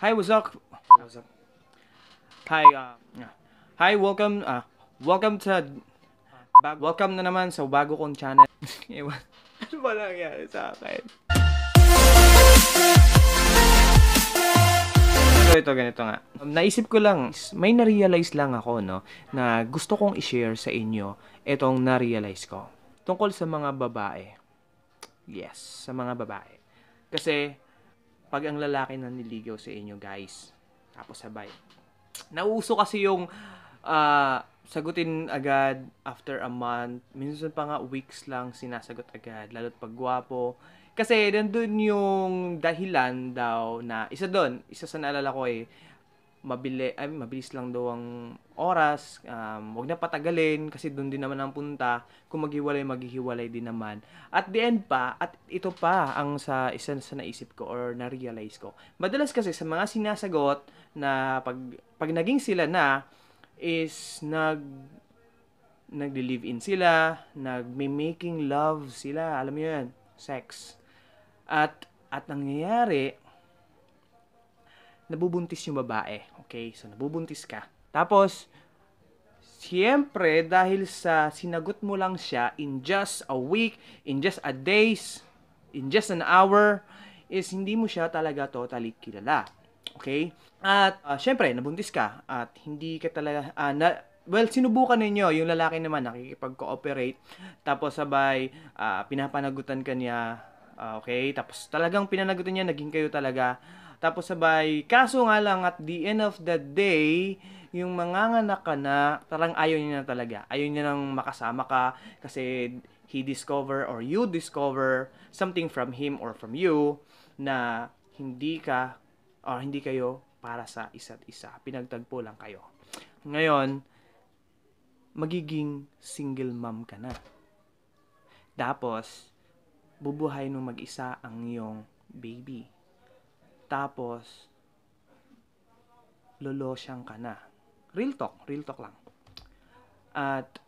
Hi, what's up? What's up? Hi, uh, hi, welcome, uh, welcome to, bag, welcome na naman sa bago kong channel. Ewan, ano ba nangyari sa akin? So ito, ganito nga. Um, naisip ko lang, may na-realize lang ako, no, na gusto kong i-share sa inyo itong na-realize ko. Tungkol sa mga babae. Yes, sa mga babae. Kasi, pag ang lalaki na niligaw sa inyo, guys, tapos sabay. Nauso kasi yung uh, sagutin agad after a month. Minsan pa nga weeks lang sinasagot agad, lalo't pag gwapo. Kasi nandun yung dahilan daw na, isa doon, isa sa naalala ko eh, mabili, ay, mabilis lang daw ang oras, um, wag na patagalin kasi doon din naman ang punta. Kung maghiwalay, maghihiwalay din naman. At the end pa, at ito pa ang sa isa sa naisip ko or na-realize ko. Madalas kasi sa mga sinasagot na pag, pag naging sila na, is nag nag live in sila, nagme-making love sila, alam mo 'yun, sex. At at nangyayari, nabubuntis yung babae. Okay, so nabubuntis ka. Tapos, siyempre, dahil sa sinagot mo lang siya in just a week, in just a days, in just an hour, is hindi mo siya talaga totally kilala. Okay? At uh, ah, syempre, nabuntis ka at hindi ka talaga uh, na, well, sinubukan ninyo yung lalaki naman nakikipag-cooperate tapos sabay uh, pinapanagutan kanya uh, okay? Tapos talagang pinanagutan niya, naging kayo talaga tapos sabay, kaso nga lang at the end of the day, yung manganganak ka na, parang ayaw niya na talaga. Ayaw niya nang makasama ka kasi he discover or you discover something from him or from you na hindi ka or hindi kayo para sa isa't isa. Pinagtagpo lang kayo. Ngayon, magiging single mom ka na. Tapos, bubuhay nung mag-isa ang iyong baby. Tapos, lolosyang ka na. Real talk, real talk lang. At,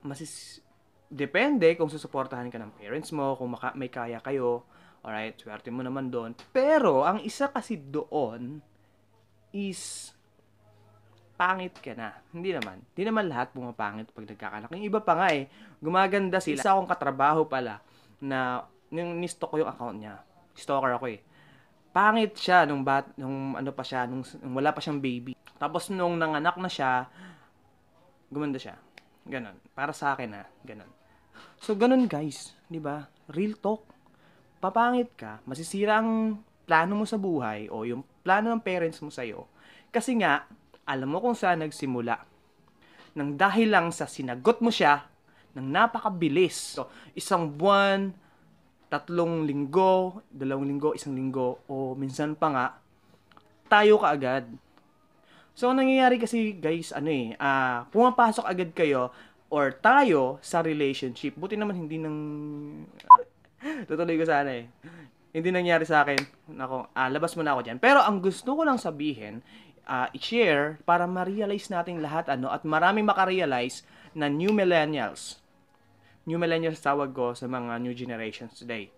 masis... Depende kung susuportahan ka ng parents mo, kung maka- may kaya kayo, alright, swerte mo naman doon. Pero, ang isa kasi doon is pangit ka na. Hindi naman. Hindi naman lahat pumapangit pag nagkakanak. Yung iba pa nga eh, gumaganda sila. Isa akong katrabaho pala na yung nisto ko yung account niya. Stalker ako eh pangit siya nung bat nung ano pa siya nung, nung wala pa siyang baby. Tapos nung nanganak na siya, gumanda siya. Ganon. Para sa akin ha, ganon. So ganon guys, 'di ba? Real talk. Papangit ka, masisira ang plano mo sa buhay o yung plano ng parents mo sa iyo. Kasi nga, alam mo kung saan nagsimula. Nang dahil lang sa sinagot mo siya ng napakabilis. So, isang buwan, tatlong linggo, dalawang linggo, isang linggo, o minsan pa nga, tayo kaagad. So, ang nangyayari kasi, guys, ano eh, uh, pumapasok agad kayo or tayo sa relationship. Buti naman hindi nang... Tutuloy ko sana eh. Hindi nangyari sa akin. Nako, ah, labas muna ako dyan. Pero ang gusto ko lang sabihin, uh, i-share para ma-realize natin lahat ano at marami makarealize na new millennials new millennials tawag ko sa mga new generations today.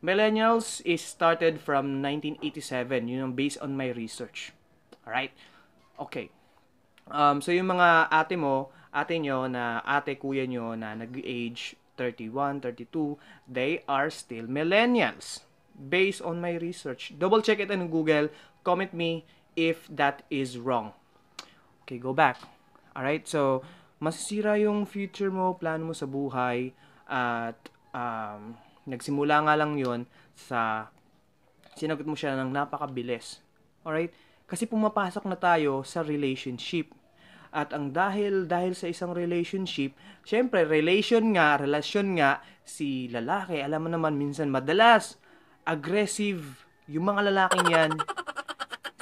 Millennials is started from 1987, yun ang based on my research. Alright? Okay. Um, so yung mga ate mo, ate nyo na ate kuya nyo na nag-age 31, 32, they are still millennials based on my research. Double check it in Google. Comment me if that is wrong. Okay, go back. Alright, so masisira yung future mo, plan mo sa buhay at um, nagsimula nga lang yon sa sinagot mo siya ng napakabilis. Alright? Kasi pumapasok na tayo sa relationship. At ang dahil dahil sa isang relationship, syempre relation nga, relasyon nga si lalaki, alam mo naman minsan madalas aggressive yung mga lalaki yan.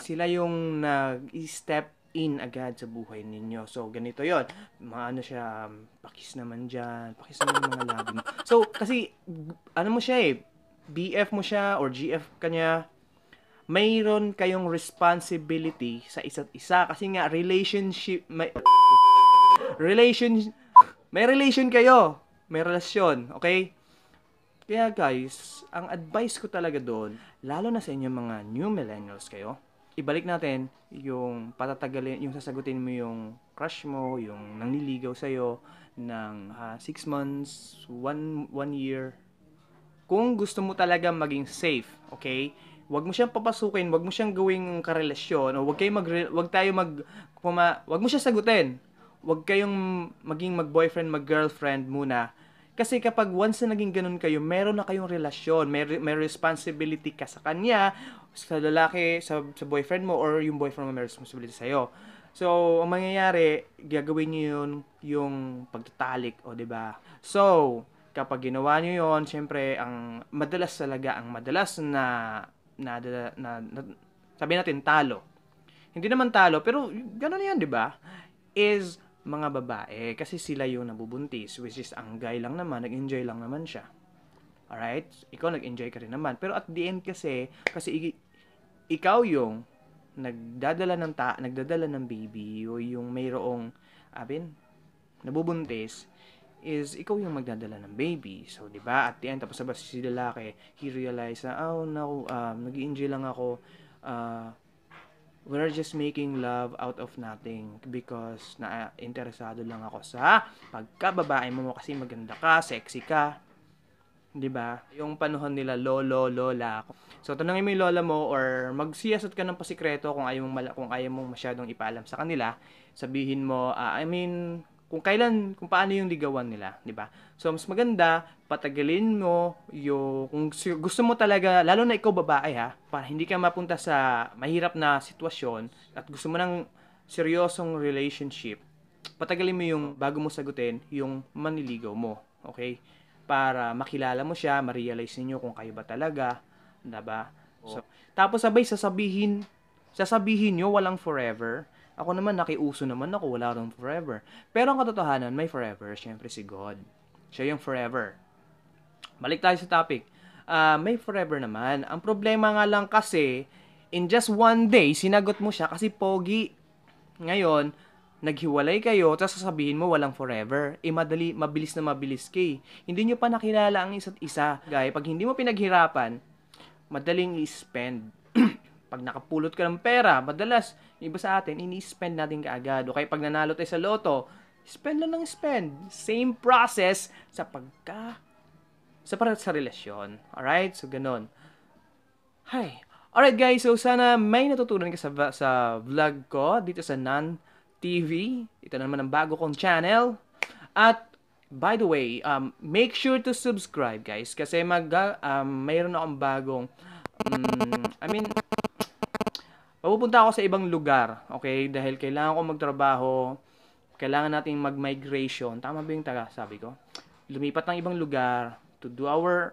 Sila yung nag-step in agad sa buhay ninyo. So, ganito yon Maano siya, pakis naman dyan, pakis naman mga labi mo. So, kasi, ano mo siya eh, BF mo siya or GF kanya, mayroon kayong responsibility sa isa't isa. Kasi nga, relationship, may, relation, may relation kayo. May relasyon, okay? Kaya guys, ang advice ko talaga doon, lalo na sa inyo mga new millennials kayo, ibalik natin yung patatagalin, yung sasagutin mo yung crush mo, yung nangliligaw sa'yo ng 6 uh, ah, months, 1 year. Kung gusto mo talaga maging safe, okay? Huwag mo siyang papasukin, huwag mo siyang gawing karelasyon, o huwag kayo mag, huwag tayo mag, puma, huwag mo siya sagutin. Huwag kayong maging mag-boyfriend, mag-girlfriend muna kasi kapag once na naging ganun kayo, meron na kayong relasyon, may, may responsibility ka sa kanya, sa lalaki, sa, sa boyfriend mo, or yung boyfriend mo may responsibility sa'yo. So, ang mangyayari, gagawin niyo yun yung pagtatalik, o ba diba? So, kapag ginawa niyo yun, syempre, ang madalas talaga, ang madalas na, na, na, na, na sabi natin, talo. Hindi naman talo, pero gano'n yan, di ba? Is mga babae kasi sila yung nabubuntis which is ang guy lang naman, nag-enjoy lang naman siya. all right Ikaw nag-enjoy ka rin naman. Pero at the end kasi, kasi ikaw yung nagdadala ng ta nagdadala ng baby o yung mayroong abin nabubuntis is ikaw yung magdadala ng baby. So, di ba? At the end, tapos sabas si lalaki, he realized na, oh no, um, nag enjoy lang ako, uh, we are just making love out of nothing because na interesado lang ako sa pagkababae mo kasi maganda ka, sexy ka. 'Di ba? Yung panahon nila lolo, lola. So tanungin mo 'yung lola mo or magsiyasat ka ng pasikreto kung ayaw mong kung ayaw mong masyadong ipaalam sa kanila. Sabihin mo, uh, I mean, kung kailan, kung paano yung ligawan nila, di ba? So, mas maganda, patagalin mo yung, kung gusto mo talaga, lalo na ikaw babae ha, para hindi ka mapunta sa mahirap na sitwasyon at gusto mo ng seryosong relationship, patagalin mo yung bago mo sagutin yung manliligaw mo, okay? Para makilala mo siya, ma-realize niyo kung kayo ba talaga, di ba? So, tapos sabay sasabihin, sasabihin niyo walang forever, ako naman, nakiuso naman ako, wala akong forever. Pero ang katotohanan, may forever, syempre si God. Siya yung forever. Balik tayo sa topic. Uh, may forever naman. Ang problema nga lang kasi, in just one day, sinagot mo siya kasi pogi. Ngayon, naghiwalay kayo, tapos sasabihin mo walang forever. Eh, madali, mabilis na mabilis kay. Hindi nyo pa nakilala ang isa't isa. Gaya, pag hindi mo pinaghirapan, madaling i-spend. Pag nakapulot ka ng pera, madalas, iba sa atin, ini-spend natin kaagad. O kaya pag nanalo tayo sa loto, spend lang ng spend. Same process sa pagka sa para sa relasyon. Alright? So, ganun. Hi. Alright guys, so sana may natutunan ka sa, sa vlog ko dito sa Nan TV. Ito na naman ang bago kong channel. At by the way, um, make sure to subscribe guys kasi mag, ah, um, mayroon akong bagong, um, I mean, Pupunta ako sa ibang lugar, okay? Dahil kailangan ko magtrabaho, kailangan nating mag-migration. Tama ba yung taga, sabi ko? Lumipat ng ibang lugar to do our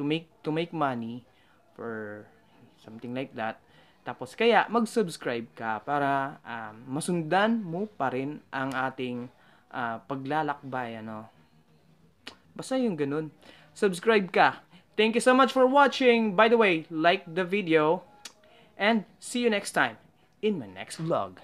to make to make money for something like that. Tapos kaya mag-subscribe ka para um, masundan mo pa rin ang ating uh, paglalakbay ano. Basta yung ganun. Subscribe ka. Thank you so much for watching. By the way, like the video. and see you next time in my next vlog.